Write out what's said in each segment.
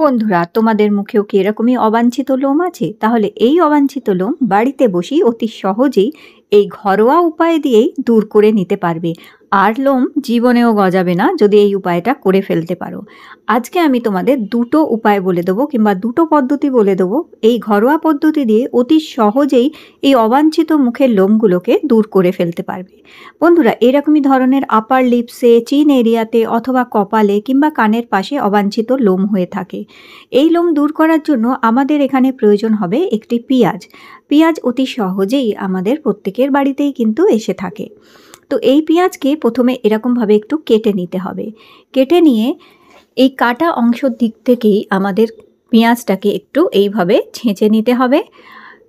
বন্ধুরা তোমাদের মুখেও কি এরকমই অবাঞ্ছিত লোম আছে তাহলে এই অবাঞ্ছিত লোম বাড়িতে বসেই অতি সহজেই এই ঘরোয়া উপায় দিয়েই দূর করে নিতে পারবে আর লোম জীবনেও গজাবে না যদি এই উপায়টা করে ফেলতে পারো আজকে আমি তোমাদের দুটো উপায় বলে দেবো কিংবা দুটো পদ্ধতি বলে দেবো এই ঘরোয়া পদ্ধতি দিয়ে অতি সহজেই এই অবাঞ্ছিত মুখের লোমগুলোকে দূর করে ফেলতে পারবে বন্ধুরা এরকমই ধরনের আপার লিপসে চিন এরিয়াতে অথবা কপালে কিংবা কানের পাশে অবাঞ্ছিত লোম হয়ে থাকে এই লোম দূর করার জন্য আমাদের এখানে প্রয়োজন হবে একটি পেঁয়াজ পেঁয়াজ অতি সহজেই আমাদের প্রত্যেকের বাড়িতেই কিন্তু এসে থাকে তো এই পেঁয়াজকে প্রথমে এরকমভাবে একটু কেটে নিতে হবে কেটে নিয়ে এই কাটা অংশর দিক থেকেই আমাদের পেঁয়াজটাকে একটু এইভাবে ছেঁচে নিতে হবে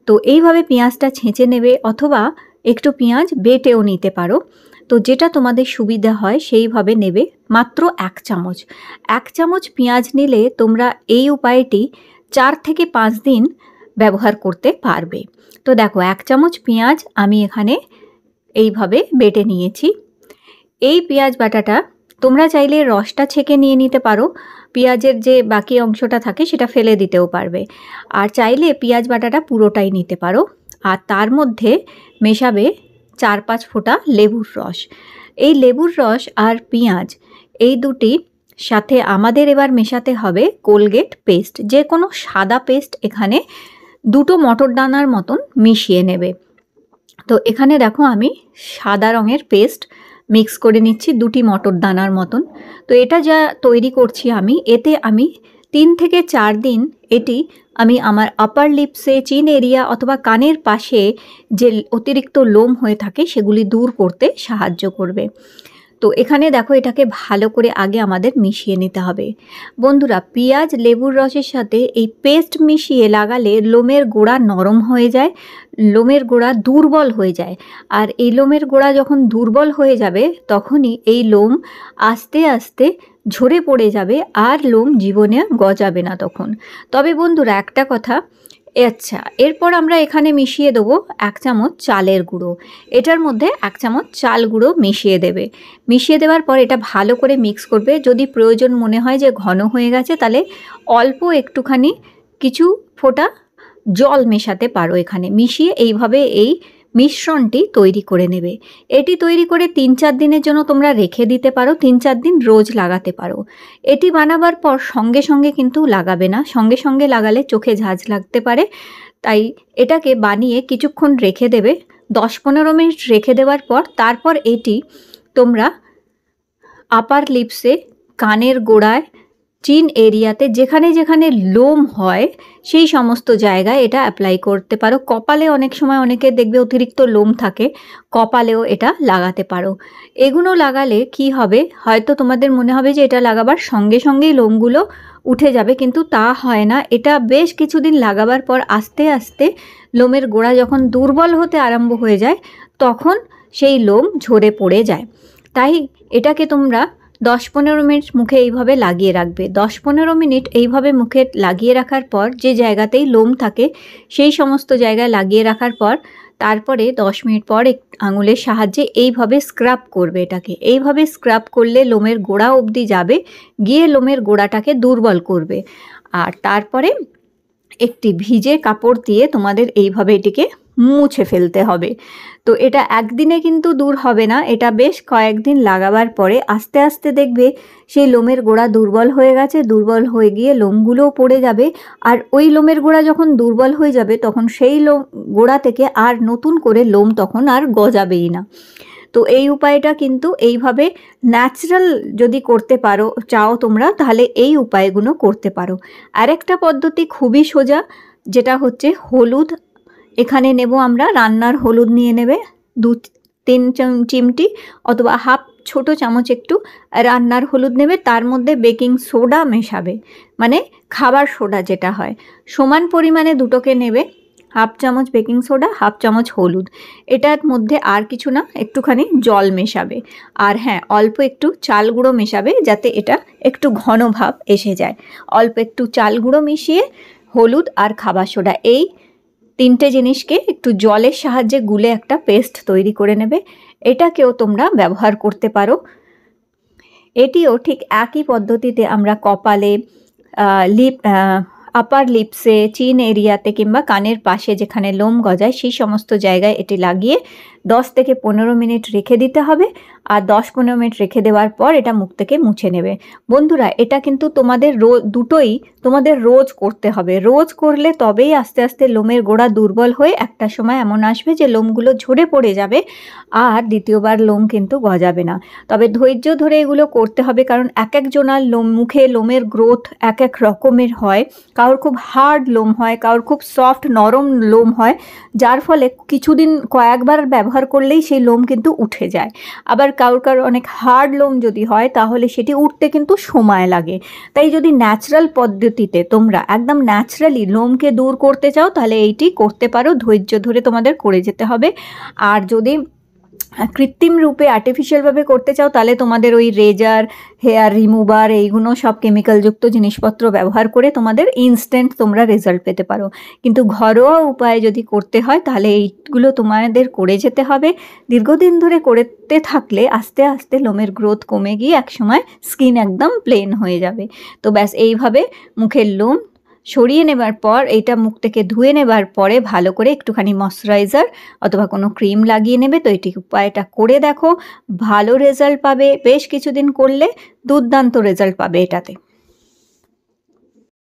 তো এইভাবে পেঁয়াজটা ছেঁচে নেবে অথবা একটু পেঁয়াজ বেটেও নিতে পারো তো যেটা তোমাদের সুবিধা হয় সেইভাবে নেবে মাত্র এক চামচ এক চামচ পেঁয়াজ নিলে তোমরা এই উপায়টি চার থেকে পাঁচ দিন ব্যবহার করতে পারবে তো দেখো এক চামচ পেঁয়াজ আমি এখানে এইভাবে বেটে নিয়েছি এই পেঁয়াজ বাটাটা তোমরা চাইলে রসটা ছেঁকে নিয়ে নিতে পারো পেঁয়াজের যে বাকি অংশটা থাকে সেটা ফেলে দিতেও পারবে আর চাইলে পেঁয়াজ বাটাটা পুরোটাই নিতে পারো আর তার মধ্যে মেশাবে চার পাঁচ ফোঁটা লেবুর রস এই লেবুর রস আর পেঁয়াজ এই দুটি সাথে আমাদের এবার মেশাতে হবে কোলগেট পেস্ট যে কোনো সাদা পেস্ট এখানে দুটো মটর ডানার মতন মিশিয়ে নেবে তো এখানে দেখো আমি সাদা রঙের পেস্ট মিক্স করে নিচ্ছি দুটি মটর দানার মতন তো এটা যা তৈরি করছি আমি এতে আমি তিন থেকে চার দিন এটি আমি আমার আপার লিপসে চিন এরিয়া অথবা কানের পাশে যে অতিরিক্ত লোম হয়ে থাকে সেগুলি দূর করতে সাহায্য করবে তো এখানে দেখো এটাকে ভালো করে আগে আমাদের মিশিয়ে নিতে হবে বন্ধুরা পেঁয়াজ লেবুর রসের সাথে এই পেস্ট মিশিয়ে লাগালে লোমের গোড়া নরম হয়ে যায় লোমের গোড়া দুর্বল হয়ে যায় আর এই লোমের গোড়া যখন দুর্বল হয়ে যাবে তখনই এই লোম আস্তে আস্তে ঝরে পড়ে যাবে আর লোম জীবনে গজাবে না তখন তবে বন্ধুরা একটা কথা আচ্ছা এরপর আমরা এখানে মিশিয়ে দেবো এক চামচ চালের গুঁড়ো এটার মধ্যে এক চামচ চাল গুঁড়ো মিশিয়ে দেবে মিশিয়ে দেওয়ার পর এটা ভালো করে মিক্স করবে যদি প্রয়োজন মনে হয় যে ঘন হয়ে গেছে তাহলে অল্প একটুখানি কিছু ফোটা জল মেশাতে পারো এখানে মিশিয়ে এইভাবে এই মিশ্রণটি তৈরি করে নেবে এটি তৈরি করে তিন চার দিনের জন্য তোমরা রেখে দিতে পারো তিন চার দিন রোজ লাগাতে পারো এটি বানাবার পর সঙ্গে সঙ্গে কিন্তু লাগাবে না সঙ্গে সঙ্গে লাগালে চোখে ঝাঁজ লাগতে পারে তাই এটাকে বানিয়ে কিছুক্ষণ রেখে দেবে দশ পনেরো মিনিট রেখে দেওয়ার পর তারপর এটি তোমরা আপার লিপসে কানের গোড়ায় চিন এরিয়াতে যেখানে যেখানে লোম হয় সেই সমস্ত জায়গায় এটা অ্যাপ্লাই করতে পারো কপালে অনেক সময় অনেকে দেখবে অতিরিক্ত লোম থাকে কপালেও এটা লাগাতে পারো এগুলো লাগালে কি হবে হয়তো তোমাদের মনে হবে যে এটা লাগাবার সঙ্গে সঙ্গেই লোমগুলো উঠে যাবে কিন্তু তা হয় না এটা বেশ কিছুদিন লাগাবার পর আস্তে আস্তে লোমের গোড়া যখন দুর্বল হতে আরম্ভ হয়ে যায় তখন সেই লোম ঝরে পড়ে যায় তাই এটাকে তোমরা দশ পনেরো মিনিট মুখে এইভাবে লাগিয়ে রাখবে দশ পনেরো মিনিট এইভাবে মুখে লাগিয়ে রাখার পর যে জায়গাতেই লোম থাকে সেই সমস্ত জায়গায় লাগিয়ে রাখার পর তারপরে দশ মিনিট পর এক আঙুলের সাহায্যে এইভাবে স্ক্রাব করবে এটাকে এইভাবে স্ক্রাব করলে লোমের গোড়া অবধি যাবে গিয়ে লোমের গোড়াটাকে দুর্বল করবে আর তারপরে একটি ভিজে কাপড় দিয়ে তোমাদের এইভাবে এটিকে মুছে ফেলতে হবে তো এটা একদিনে কিন্তু দূর হবে না এটা বেশ কয়েকদিন লাগাবার পরে আস্তে আস্তে দেখবে সেই লোমের গোড়া দুর্বল হয়ে গেছে দুর্বল হয়ে গিয়ে লোমগুলোও পড়ে যাবে আর ওই লোমের গোড়া যখন দুর্বল হয়ে যাবে তখন সেই লোম গোড়া থেকে আর নতুন করে লোম তখন আর গজাবেই না তো এই উপায়টা কিন্তু এইভাবে ন্যাচারাল যদি করতে পারো চাও তোমরা তাহলে এই উপায়গুলো করতে পারো আরেকটা পদ্ধতি খুবই সোজা যেটা হচ্ছে হলুদ এখানে নেব আমরা রান্নার হলুদ নিয়ে নেবে দু তিন চিমটি অথবা হাফ ছোট চামচ একটু রান্নার হলুদ নেবে তার মধ্যে বেকিং সোডা মেশাবে মানে খাবার সোডা যেটা হয় সমান পরিমাণে দুটোকে নেবে হাফ চামচ বেকিং সোডা হাফ চামচ হলুদ এটার মধ্যে আর কিছু না একটুখানি জল মেশাবে আর হ্যাঁ অল্প একটু চাল গুঁড়ো মেশাবে যাতে এটা একটু ঘন ভাব এসে যায় অল্প একটু চাল গুঁড়ো মিশিয়ে হলুদ আর খাবার সোডা এই তিনটে জিনিসকে একটু জলের সাহায্যে গুলে একটা পেস্ট তৈরি করে নেবে এটাকেও তোমরা ব্যবহার করতে পারো এটিও ঠিক একই পদ্ধতিতে আমরা কপালে লিপ আপার লিপসে চিন এরিয়াতে কিংবা কানের পাশে যেখানে লোম গজায় সেই সমস্ত জায়গায় এটি লাগিয়ে দশ থেকে পনেরো মিনিট রেখে দিতে হবে আর দশ পনেরো মিনিট রেখে দেওয়ার পর এটা মুখ থেকে মুছে নেবে বন্ধুরা এটা কিন্তু তোমাদের রো দুটোই তোমাদের রোজ করতে হবে রোজ করলে তবেই আস্তে আস্তে লোমের গোড়া দুর্বল হয়ে একটা সময় এমন আসবে যে লোমগুলো ঝরে পড়ে যাবে আর দ্বিতীয়বার লোম কিন্তু গজাবে না তবে ধৈর্য ধরে এগুলো করতে হবে কারণ এক একজনার লোম মুখে লোমের গ্রোথ এক এক রকমের হয় কারোর খুব হার্ড লোম হয় কারোর খুব সফট নরম লোম হয় যার ফলে কিছুদিন কয়েকবার ব্যবহার ব্যবহার করলেই সেই লোম কিন্তু উঠে যায় আবার কারোর কারোর অনেক হার্ড লোম যদি হয় তাহলে সেটি উঠতে কিন্তু সময় লাগে তাই যদি ন্যাচারাল পদ্ধতিতে তোমরা একদম ন্যাচারালি লোমকে দূর করতে চাও তাহলে এইটি করতে পারো ধৈর্য ধরে তোমাদের করে যেতে হবে আর যদি কৃত্রিম রূপে আর্টিফিশিয়ালভাবে করতে চাও তাহলে তোমাদের ওই রেজার হেয়ার রিমুভার এইগুলো সব কেমিক্যালযুক্ত জিনিসপত্র ব্যবহার করে তোমাদের ইনস্ট্যান্ট তোমরা রেজাল্ট পেতে পারো কিন্তু ঘরোয়া উপায়ে যদি করতে হয় তাহলে এইগুলো তোমাদের করে যেতে হবে দীর্ঘদিন ধরে করতে থাকলে আস্তে আস্তে লোমের গ্রোথ কমে গিয়ে একসময় স্কিন একদম প্লেন হয়ে যাবে তো ব্যাস এইভাবে মুখের লোম সরিয়ে নেবার পর এটা মুখ থেকে ধুয়ে নেবার পরে ভালো করে একটুখানি ময়শ্চারাইজার অথবা কোনো ক্রিম লাগিয়ে নেবে তো এটি উপায়টা করে দেখো ভালো রেজাল্ট পাবে বেশ কিছুদিন করলে দুর্দান্ত রেজাল্ট পাবে এটাতে